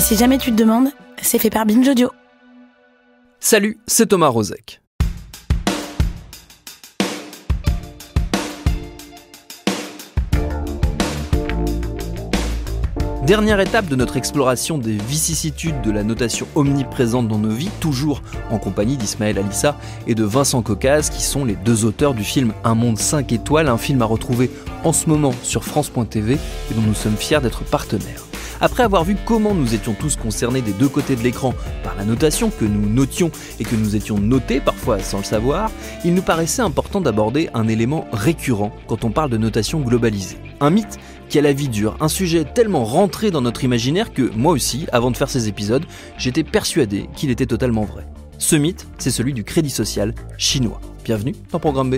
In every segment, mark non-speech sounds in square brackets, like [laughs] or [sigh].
Et si jamais tu te demandes, c'est fait par Binge Audio. Salut, c'est Thomas Rozek. Dernière étape de notre exploration des vicissitudes de la notation omniprésente dans nos vies, toujours en compagnie d'Ismaël Alissa et de Vincent Cocase, qui sont les deux auteurs du film Un monde 5 étoiles, un film à retrouver en ce moment sur France.tv et dont nous sommes fiers d'être partenaires. Après avoir vu comment nous étions tous concernés des deux côtés de l'écran par la notation que nous notions et que nous étions notés parfois sans le savoir, il nous paraissait important d'aborder un élément récurrent quand on parle de notation globalisée. Un mythe qui a la vie dure, un sujet tellement rentré dans notre imaginaire que moi aussi, avant de faire ces épisodes, j'étais persuadé qu'il était totalement vrai. Ce mythe, c'est celui du crédit social chinois. Bienvenue dans Programme B.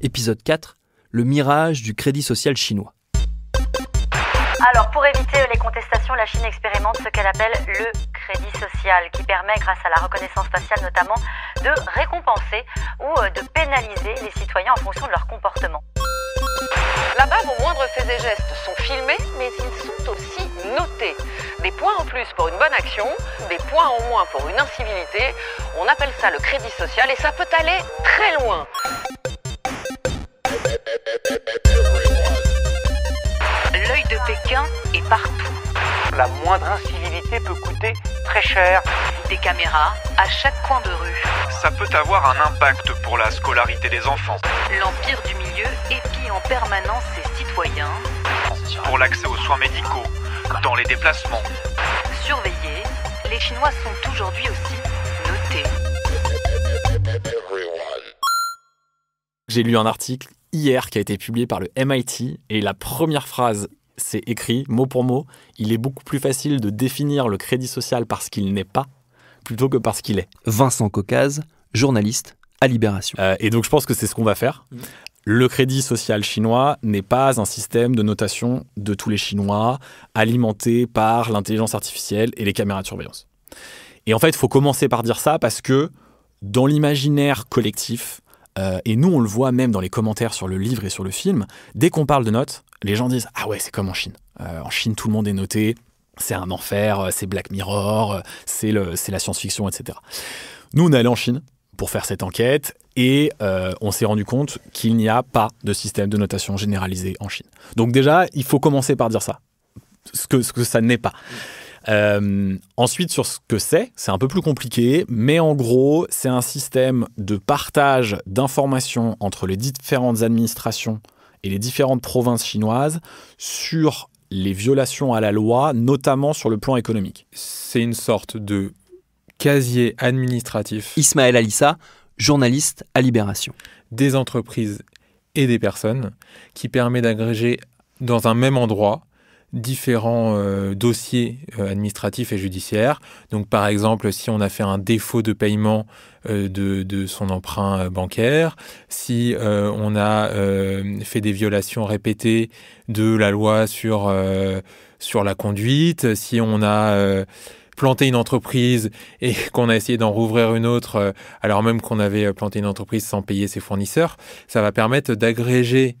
Épisode 4 Le mirage du crédit social chinois. Alors, pour éviter les contestations, la Chine expérimente ce qu'elle appelle le crédit social, qui permet, grâce à la reconnaissance faciale notamment, de récompenser ou euh, de pénaliser les citoyens en fonction de leur comportement. Là-bas, vos moindres faits et gestes sont filmés, mais ils sont aussi notés. Des points en plus pour une bonne action, des points en moins pour une incivilité. On appelle ça le crédit social et ça peut aller très loin. Pékin et partout. La moindre incivilité peut coûter très cher. Des caméras à chaque coin de rue. Ça peut avoir un impact pour la scolarité des enfants. L'empire du milieu épie en permanence ses citoyens. Pour l'accès aux soins médicaux, dans les déplacements. Surveillés, les Chinois sont aujourd'hui aussi notés. J'ai lu un article hier qui a été publié par le MIT et la première phrase c'est écrit mot pour mot. Il est beaucoup plus facile de définir le crédit social parce qu'il n'est pas plutôt que parce qu'il est. Vincent Caucase, journaliste à Libération. Euh, et donc je pense que c'est ce qu'on va faire. Mm. Le crédit social chinois n'est pas un système de notation de tous les Chinois alimenté par l'intelligence artificielle et les caméras de surveillance. Et en fait, il faut commencer par dire ça parce que dans l'imaginaire collectif, euh, et nous on le voit même dans les commentaires sur le livre et sur le film, dès qu'on parle de notes, les gens disent Ah ouais, c'est comme en Chine. Euh, en Chine, tout le monde est noté, c'est un enfer, euh, c'est Black Mirror, euh, c'est la science-fiction, etc. Nous, on est allé en Chine pour faire cette enquête et on s'est rendu compte qu'il n'y a pas de système de notation généralisé en Chine. Donc déjà, il faut commencer par dire ça, ce que, ce que ça n'est pas. ensuite, sur ce que c'est, c'est un peu plus compliqué, mais en gros, c'est un système de partage d'informations entre les différentes administrations et les différentes provinces chinoises sur les violations à la loi, notamment sur le plan économique. C'est une sorte de casier administratif. Ismaël Alissa, journaliste à Libération. Des entreprises et des personnes qui permet d'agréger dans un même endroit différents euh, dossiers euh, administratifs et judiciaires. Donc par exemple, si on a fait un défaut de paiement euh, de, de, son emprunt bancaire, si on a fait des violations répétées de la loi sur, sur la conduite, si on a planté une entreprise et [laughs] qu'on a essayé d'en rouvrir une autre, alors même qu'on avait planté une entreprise sans payer ses fournisseurs, ça va permettre d'agréger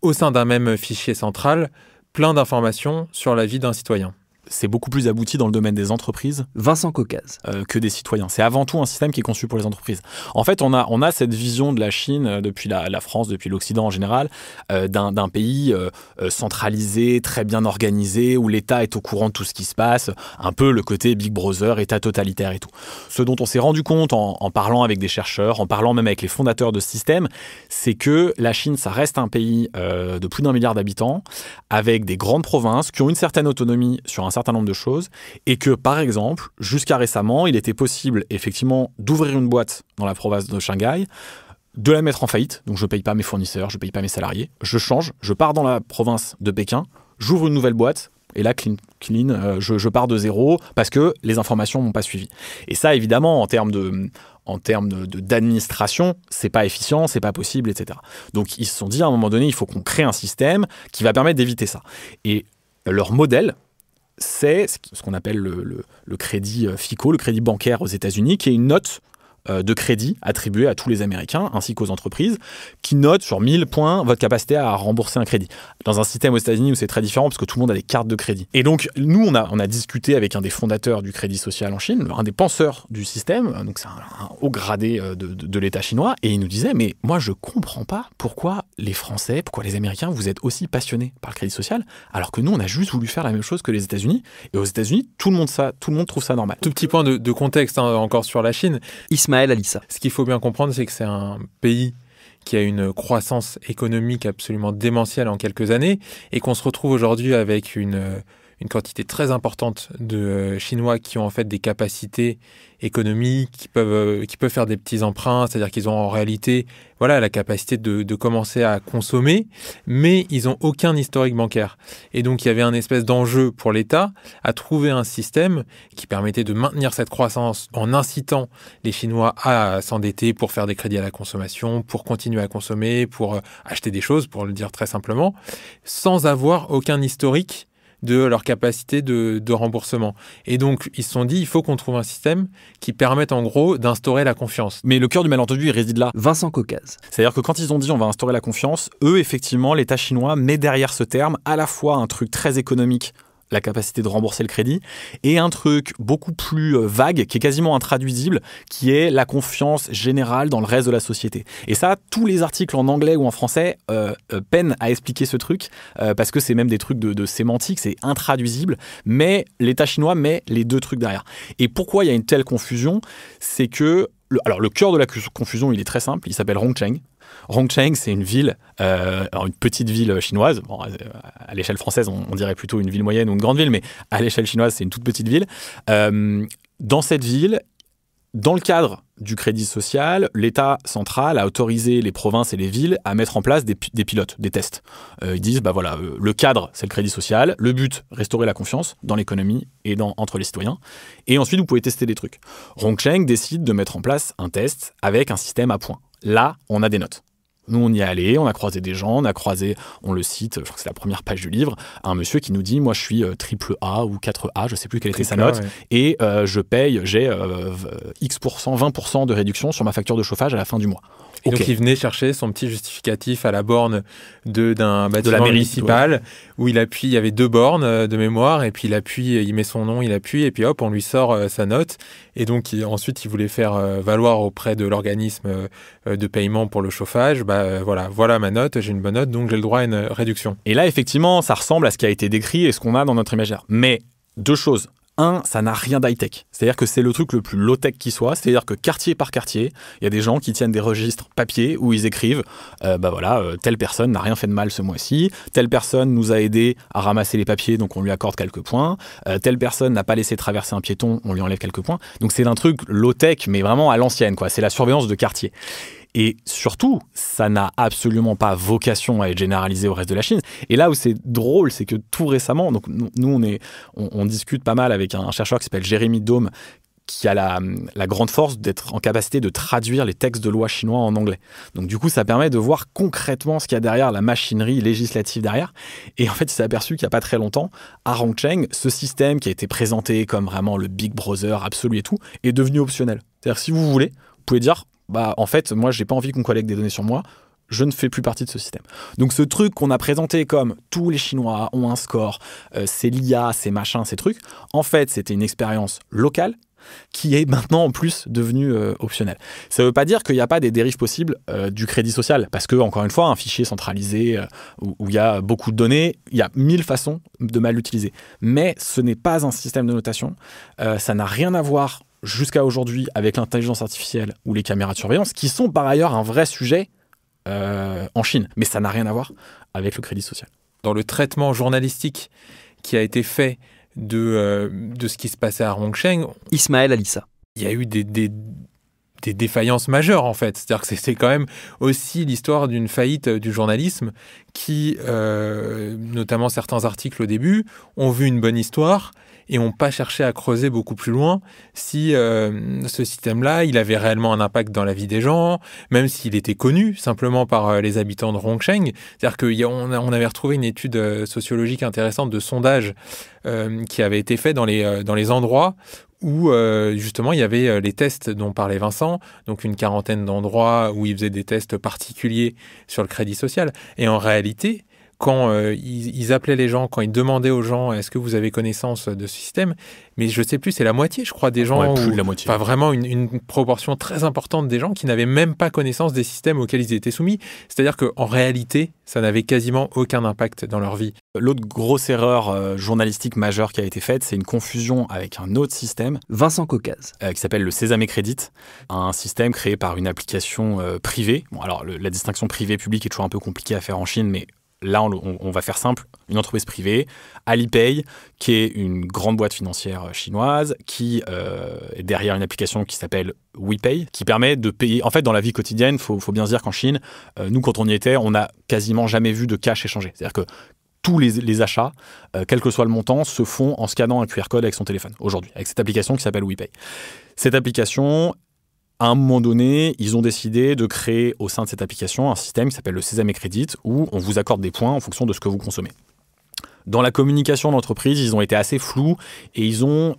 au sein d'un même fichier central plein d'informations sur la vie d'un citoyen c'est beaucoup plus abouti dans le domaine des entreprises. Vincent Caucase. Euh, que des citoyens. C'est avant tout un système qui est conçu pour les entreprises. En fait, on a, on a cette vision de la Chine, euh, depuis la, France, depuis l'Occident en général, euh, d'un pays centralisé, très bien organisé, où l'État est au courant de tout ce qui se passe, un peu le côté Big Brother, État totalitaire et tout. Ce dont on s'est rendu compte en, en parlant avec des chercheurs, en parlant même avec les fondateurs de ce système, c'est que la Chine, ça reste un pays de plus d'un milliard d'habitants, avec des grandes provinces qui ont une certaine autonomie sur un certain certain nombre de choses et que, par exemple, jusqu'à récemment, il était possible effectivement d'ouvrir une boîte dans la province de Shanghai, de la mettre en faillite, donc je ne paye pas mes fournisseurs, je ne paye pas mes salariés, je change, je pars dans la province de Pékin, j'ouvre une nouvelle boîte, et là, clean, clean euh, je, pars de zéro parce que les informations m'ont pas suivi. Et ça, évidemment, en termes de en termes d'administration, de, c'est pas efficient, c'est pas possible, etc. Donc ils se sont dit à un moment donné, il faut qu'on crée un système qui va permettre d'éviter ça. Et leur modèle, c'est ce qu'on appelle le, le, crédit euh, FICO, le crédit bancaire aux États-Unis, qui est une note euh, de crédit attribué à tous les Américains ainsi qu'aux entreprises qui notent sur 1000 points votre capacité à rembourser un crédit. Dans un système aux États-Unis où c'est très différent parce que tout le monde a des cartes de crédit. Et donc nous on a on a discuté avec un des fondateurs du crédit social en Chine, un des penseurs du système, donc c'est un, haut gradé euh, de, de, l'État chinois et il nous disait mais moi je comprends pas pourquoi les Français, pourquoi les Américains vous êtes aussi passionnés par le crédit social alors que nous on a juste voulu faire la même chose que les États-Unis et aux États-Unis tout le monde ça tout le monde trouve ça normal. Tout petit point de, contexte hein, encore sur la Chine. Ce qu'il faut bien comprendre, c'est que c'est un pays qui a une croissance économique absolument démentielle en quelques années et qu'on se retrouve aujourd'hui avec une euh, une quantité très importante de euh, Chinois qui ont en fait des capacités économiques, qui peuvent, euh, qui peuvent faire des petits emprunts, c'est-à-dire qu'ils ont en réalité voilà, la capacité de, de, commencer à consommer, mais ils n'ont aucun historique bancaire. Et donc il y avait un espèce d'enjeu pour l'État à trouver un système qui permettait de maintenir cette croissance en incitant les Chinois à s'endetter pour faire des crédits à la consommation, pour continuer à consommer, pour euh, acheter des choses, pour le dire très simplement, sans avoir aucun historique de leur capacité de, remboursement. Et donc, ils se sont dit, il faut qu'on trouve un système qui permette en gros d'instaurer la confiance. Mais le cœur du malentendu, il réside là. Vincent Caucase. C'est-à-dire que quand ils ont dit on va instaurer la confiance, eux, effectivement, l'État chinois met derrière ce terme à la fois un truc très économique la capacité de rembourser le crédit, et un truc beaucoup plus euh, vague, qui est quasiment intraduisible, qui est la confiance générale dans le reste de la société. Et ça, tous les articles en anglais ou en français euh, euh, peinent à expliquer ce truc, parce que c'est même des trucs de, de sémantique, c'est intraduisible, mais l'État chinois met les deux trucs derrière. Et pourquoi il y a une telle confusion C'est que alors, le cœur de la confusion, il est très simple. Il s'appelle Rongcheng. Rongcheng, c'est une ville, euh, une petite ville chinoise. à l'échelle française, on, dirait plutôt une ville moyenne ou une grande ville, mais à l'échelle chinoise, c'est une toute petite ville. Euh, dans cette ville, dans le cadre du crédit social, l'État central a autorisé les provinces et les villes à mettre en place des, pilotes, des tests. Euh, ils disent, bah voilà, le cadre, c'est le crédit social, le but, restaurer la confiance dans l'économie et dans, entre les citoyens. Et ensuite, vous pouvez tester des trucs. Rongcheng décide de mettre en place un test avec un système à points là, on a des notes. Nous, on y est allé, on a croisé des gens, on a croisé, on le cite, je c'est la première page du livre, un monsieur qui nous dit Moi, je suis euh, triple A ou 4A, je sais plus quelle était sa note, et euh, je paye, j'ai euh, X%, 20% de réduction sur ma facture de chauffage à la fin du mois. Et donc, il venait chercher son petit justificatif à la borne d'un bâtiment de la municipal où il appuie, il y avait deux bornes de mémoire, et puis il appuie, il met son nom, il appuie, et puis hop, on lui sort sa note. Et donc, ensuite, il voulait faire valoir auprès de l'organisme de paiement pour le chauffage. Bah, bah, euh, voilà, voilà ma note, j'ai une bonne note, donc j'ai le droit à une euh, réduction. Et là, effectivement, ça ressemble à ce qui a été décrit et ce qu'on a dans notre imaginaire. Mais deux choses. Un, ça n'a rien d'high-tech. C'est-à-dire que c'est le truc le plus low-tech qui soit. C'est-à-dire que quartier par quartier, il y a des gens qui tiennent des registres papier où ils écrivent euh, bah voilà, telle personne n'a rien fait de mal ce mois-ci, telle personne nous a aidé à ramasser les papiers, donc on lui accorde quelques points, telle personne n'a pas laissé traverser un piéton, on lui enlève quelques points. Donc c'est un truc low-tech, mais vraiment à l'ancienne, quoi. C'est la surveillance de quartier. Et surtout, ça n'a absolument pas vocation à être généralisé au reste de la Chine. Et là où c'est drôle, c'est que tout récemment, donc nous, on, est, on, discute pas mal avec un chercheur qui s'appelle Jérémy Dome, qui a la, la grande force d'être en capacité de traduire les textes de loi chinois en anglais. Donc du coup, ça permet de voir concrètement ce qu'il y a derrière, la machinerie législative derrière. Et en fait, il s'est aperçu qu'il n'y a pas très longtemps, à Rongcheng, ce système qui a été présenté comme vraiment le Big Brother absolu et tout, est devenu optionnel. C'est-à-dire, si vous voulez, vous pouvez dire, bah, en fait, moi, j'ai pas envie qu'on collecte des données sur moi. Je ne fais plus partie de ce système. Donc ce truc qu'on a présenté comme tous les Chinois ont un score, euh, c'est l'IA, c'est machin, c'est truc. en fait c'était une expérience locale qui est maintenant en plus devenue euh, optionnelle. Ça ne veut pas dire qu'il n'y a pas des dérives possibles euh, du crédit social, parce que, encore une fois, un fichier centralisé où il y a beaucoup de données, il y a mille façons de mal l'utiliser. Mais ce n'est pas un système de notation, ça n'a rien à voir jusqu'à aujourd'hui avec l'intelligence artificielle ou les caméras de surveillance, qui sont par ailleurs un vrai sujet euh, en Chine. Mais ça n'a rien à voir avec le crédit social. Dans le traitement journalistique qui a été fait de, euh, de ce qui se passait à Rongsheng... Ismaël Alissa. Il y a eu des, des, défaillances majeures en fait. C'est-à-dire que c'est quand même aussi l'histoire d'une faillite euh, du journalisme qui, notamment certains articles au début, ont vu une bonne histoire et n'ont pas cherché à creuser beaucoup plus loin si euh, ce système-là, il avait réellement un impact dans la vie des gens, même s'il était connu simplement par euh, les habitants de Rongcheng. C'est-à-dire qu'on on avait retrouvé une étude euh, sociologique intéressante de sondage qui avait été fait dans les, dans les endroits où justement il y avait les tests dont parlait Vincent, donc une quarantaine d'endroits où il faisait des tests particuliers sur le crédit social. Et en réalité, quand euh, ils, appelaient les gens, quand ils demandaient aux gens est-ce que vous avez connaissance de ce système, mais je sais plus, c'est la moitié, je crois, des gens. de la moitié. pas vraiment une, proportion très importante des gens qui n'avaient même pas connaissance des systèmes auxquels ils étaient soumis. C'est-à-dire qu'en réalité, ça n'avait quasiment aucun impact dans leur vie. L'autre grosse erreur euh, journalistique majeure qui a été faite, c'est une confusion avec un autre système. Vincent Caucase. Euh, qui s'appelle le Sésame Crédit, un système créé par une application privée. Bon, alors, la distinction privée-publique est toujours un peu compliquée à faire en Chine, mais là, on, va faire simple, une entreprise privée, Alipay, qui est une grande boîte financière euh, chinoise, qui euh, est derrière une application qui s'appelle WePay, qui permet de payer. En fait, dans la vie quotidienne, il faut, bien se dire qu'en Chine, euh, nous, quand on y était, on n'a quasiment jamais vu de cash échangé. C'est-à-dire que tous les, achats, quel que soit le montant, se font en scannant un QR code avec son téléphone aujourd'hui, avec cette application qui s'appelle WePay. Cette application, à un moment donné, ils ont décidé de créer au sein de cette application un système qui s'appelle le Sésame Crédit, où on vous accorde des points en fonction de ce que vous consommez. Dans la communication de l'entreprise, ils ont été assez flous et ils ont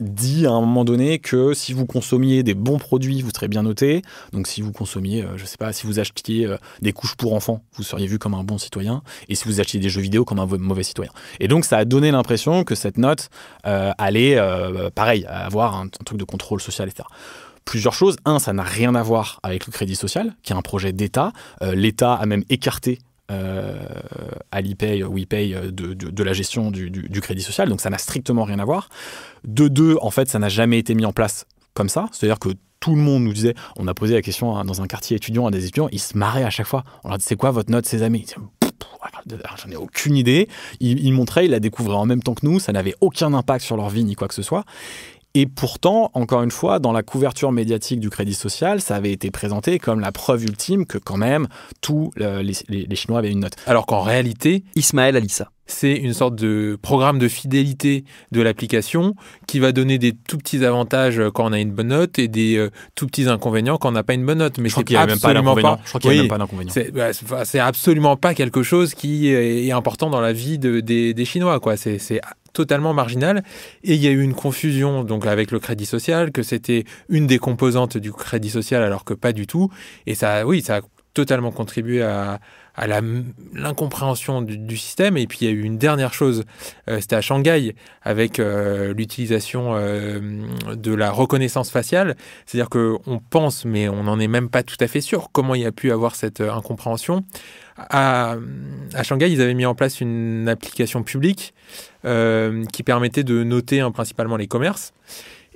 dit à un moment donné que si vous consommiez des bons produits, vous serez bien noté. Donc si vous consommiez, euh, je ne sais pas, si vous achetiez euh, des couches pour enfants, vous seriez vu comme un bon citoyen. Et si vous achetiez des jeux vidéo, comme un mauvais citoyen. Et donc ça a donné l'impression que cette note euh, allait, pareil, avoir un, un, truc de contrôle social, etc plusieurs choses. Un, ça n'a rien à voir avec le crédit social, qui est un projet d'État. Euh, L'État a même écarté euh, ou euh, WePay euh, de, de, la gestion du, crédit social, donc ça n'a strictement rien à voir. De deux, en fait, ça n'a jamais été mis en place comme ça, c'est-à-dire que tout le monde nous disait, on a posé la question dans un quartier étudiant à des étudiants, ils se marraient à chaque fois. On leur dit c'est quoi votre note, ces amis ah, ah, J'en ai aucune idée. ils montraient, ils la découvraient en même temps que nous, ça n'avait aucun impact sur leur vie ni quoi que ce soit. Et pourtant, encore une fois, dans la couverture médiatique du crédit social, ça avait été présenté comme la preuve ultime que quand même tous euh, les, Chinois avaient une note. Alors qu'en réalité, Ismaël Alissa. C'est une sorte de programme de fidélité de l'application qui va donner des tout petits avantages quand on a une bonne note et des euh, tout petits inconvénients quand on n'a pas une bonne note. Mais c'est absolument pas. Je crois qu'il n'y a même pas d'inconvénient. Bah, c'est absolument pas quelque chose qui est important dans la vie des, des Chinois. Quoi. C'est totalement marginal. Et il y a eu une confusion donc avec le crédit social, que c'était une des composantes du crédit social alors que pas du tout. Et ça, oui, ça a totalement contribué à, à l'incompréhension du, système. Et puis il y a eu une dernière chose, euh, c'était à Shanghai, avec euh, l'utilisation euh, de la reconnaissance faciale. C'est-à-dire on pense, mais on n'en est même pas tout à fait sûr, comment il y a pu avoir cette incompréhension. À, Shanghai, ils avaient mis en place une application publique qui permettait de noter hein, principalement les commerces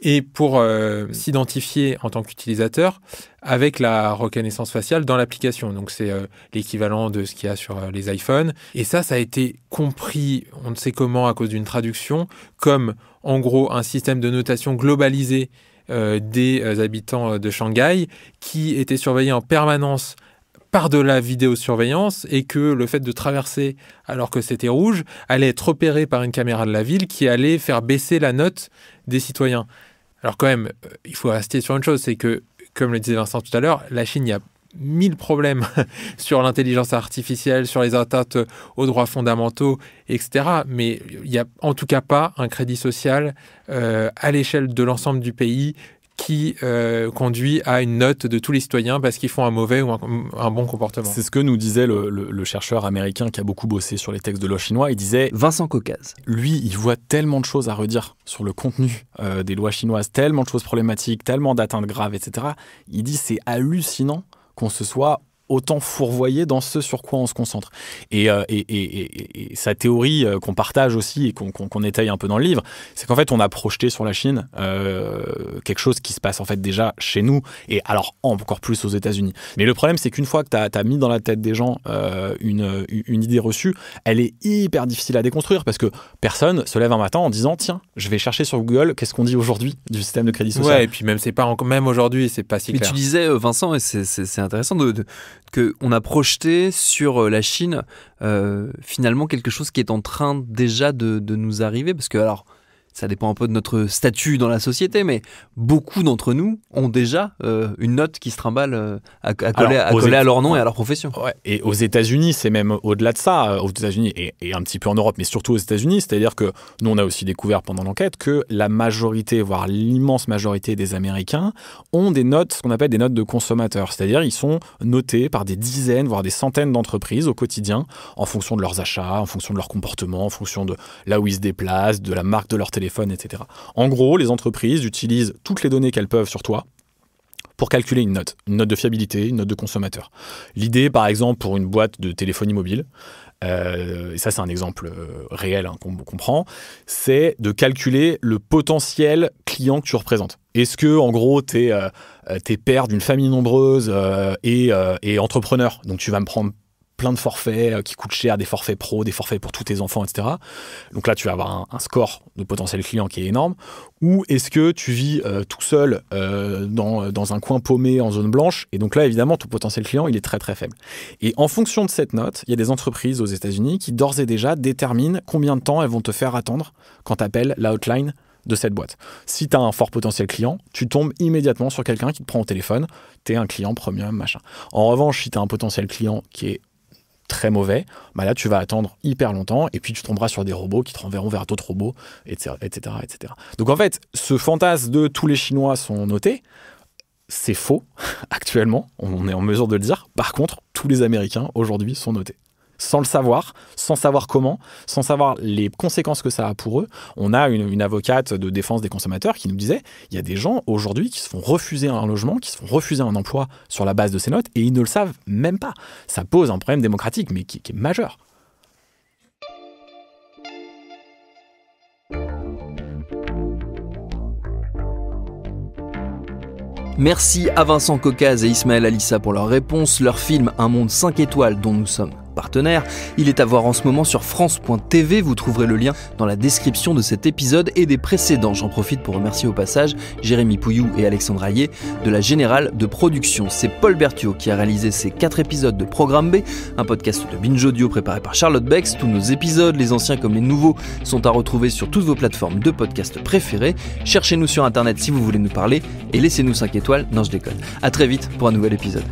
et pour euh, hmm. s'identifier en tant qu'utilisateur avec la reconnaissance faciale dans l'application. Donc c'est euh, l'équivalent de ce qu'il y a sur euh, les iPhones. Et ça, ça a été compris, on ne sait comment, à cause d'une traduction, comme en gros un système de notation globalisé des habitants de Shanghai qui était surveillé en permanence par de la vidéosurveillance et que le fait de traverser alors que c'était rouge allait être opéré par une caméra de la ville qui allait faire baisser la note des citoyens. Alors quand même, il faut rester sur une chose, c'est que, comme le disait Vincent tout à l'heure, la Chine, il y a mille problèmes [laughs] sur l'intelligence artificielle, sur les atteintes aux droits fondamentaux, etc. Mais il n'y a en tout cas pas un crédit social euh, à l'échelle de l'ensemble du pays qui euh, conduit à une note de tous les citoyens parce qu'ils font un mauvais ou un, bon comportement. C'est ce que nous disait le, chercheur américain qui a beaucoup bossé sur les textes de loi chinois. Il disait Vincent Caucase. Lui, il voit tellement de choses à redire sur le contenu euh, des lois chinoises, tellement de choses problématiques, tellement d'atteintes graves, etc. Il dit c'est hallucinant qu'on se soit autant fourvoyer dans ce sur quoi on se concentre. Et, euh, et, et, sa théorie euh, qu'on partage aussi et qu'on étaye un peu dans le livre, c'est qu'en fait, on a projeté sur la Chine euh, quelque chose qui se passe en fait déjà chez nous et alors encore plus aux États-Unis. Mais le problème, c'est qu'une fois que tu as, mis dans la tête des gens une, une, idée reçue, elle est hyper difficile à déconstruire parce que personne se lève un matin en disant tiens, je vais chercher sur Google qu'est-ce qu'on dit aujourd'hui du système de crédit social. Ouais, et puis même c'est pas même aujourd'hui, c'est pas si clair. Mais tu disais Vincent, et c'est intéressant de qu'on a projeté sur euh, la Chine euh, finalement quelque chose qui est en train déjà de, de nous arriver Parce que alors ça dépend un peu de notre statut dans la société, mais beaucoup d'entre nous ont déjà euh, une note qui se trimballe euh, à, coller, à, leur nom et à leur profession. Et aux États-Unis, c'est même au-delà de ça, euh, aux États-Unis et, un petit peu en Europe, mais surtout aux États-Unis, c'est-à-dire que nous, on a aussi découvert pendant l'enquête que la majorité, voire l'immense majorité des Américains ont des notes, ce qu'on appelle des notes de consommateurs, c'est-à-dire ils sont notés par des dizaines, voire des centaines d'entreprises au quotidien en fonction de leurs achats, en fonction de leur comportement, en fonction de là où ils se déplacent, de la marque de leur télé téléphone, etc. En gros, les entreprises utilisent toutes les données qu'elles peuvent sur toi pour calculer une note, une note de fiabilité, une note de consommateur. L'idée, par exemple, pour une boîte de téléphonie mobile, euh, et ça c'est un exemple euh, réel hein, qu'on comprend, c'est de calculer le potentiel client que tu représentes. Est-ce que, en gros, tu es, euh, père d'une famille nombreuse et, et entrepreneur, donc tu vas me prendre plein de forfaits euh, qui coûtent cher, des forfaits pro, des forfaits pour tous tes enfants, etc. Donc là, tu vas avoir un, score de potentiel client qui est énorme. Ou est-ce que tu vis euh, tout seul euh, dans, dans, un coin paumé en zone blanche Et donc là, évidemment, ton potentiel client, il est très très faible. Et en fonction de cette note, il y a des entreprises aux États-Unis qui d'ores et déjà déterminent combien de temps elles vont te faire attendre quand tu appelles la de cette boîte. Si tu as un fort potentiel client, tu tombes immédiatement sur quelqu'un qui te prend au téléphone, tu es un client premium, machin. En revanche, si tu as un potentiel client qui est très mauvais, bah là tu vas attendre hyper longtemps et puis tu tomberas sur des robots qui te renverront vers d'autres robots, etc., etc., etc. Donc en fait, ce fantasme de tous les Chinois sont notés, c'est faux [laughs] actuellement, on est en mesure de le dire. Par contre, tous les Américains aujourd'hui sont notés sans le savoir, sans savoir comment, sans savoir les conséquences que ça a pour eux. On a une, avocate de défense des consommateurs qui nous disait il y a des gens aujourd'hui qui se font refuser un logement, qui se font refuser un emploi sur la base de ces notes et ils ne le savent même pas. Ça pose un problème démocratique, mais qui, est majeur. Merci à Vincent Cocaz et Ismaël Alissa pour leur réponse. Leur film Un monde 5 étoiles dont nous sommes partenaire. Il est à voir en ce moment sur France.tv. Vous trouverez le lien dans la description de cet épisode et des précédents. J'en profite pour remercier au passage Jérémy Pouillou et Alexandre Ayer de la Générale de Production. C'est Paul Berthiaud qui a réalisé ces quatre épisodes de Programme B, un podcast de Binge Audio préparé par Charlotte Bex. Tous nos épisodes, les anciens comme les nouveaux, sont à retrouver sur toutes vos plateformes de podcast préférées. Cherchez-nous sur Internet si vous voulez nous parler et laissez-nous 5 étoiles. Non, je déconne. À très vite pour un nouvel épisode.